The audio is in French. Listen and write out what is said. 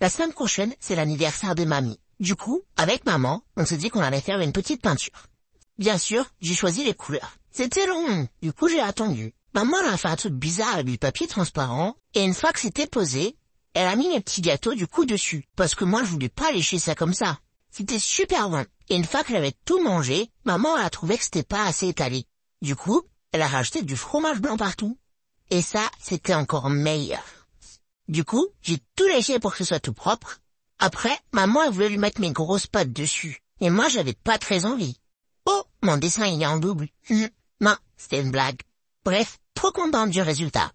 La semaine prochaine, c'est l'anniversaire de mamie. Du coup, avec maman, on se dit qu'on allait faire une petite peinture. Bien sûr, j'ai choisi les couleurs. C'était long, du coup j'ai attendu. Maman a fait un truc bizarre avec du papier transparent, et une fois que c'était posé, elle a mis les petits gâteaux du coup dessus, parce que moi je voulais pas lécher ça comme ça. C'était super bon, et une fois qu'elle avait tout mangé, maman a trouvé que c'était pas assez étalé. Du coup, elle a racheté du fromage blanc partout. Et ça, c'était encore meilleur. Du coup, j'ai tout laissé pour que ce soit tout propre. Après, maman a voulu lui mettre mes grosses pattes dessus. Et moi, j'avais pas très envie. Oh, mon dessin, il est en double. Hum, non, c'était une blague. Bref, trop contente du résultat.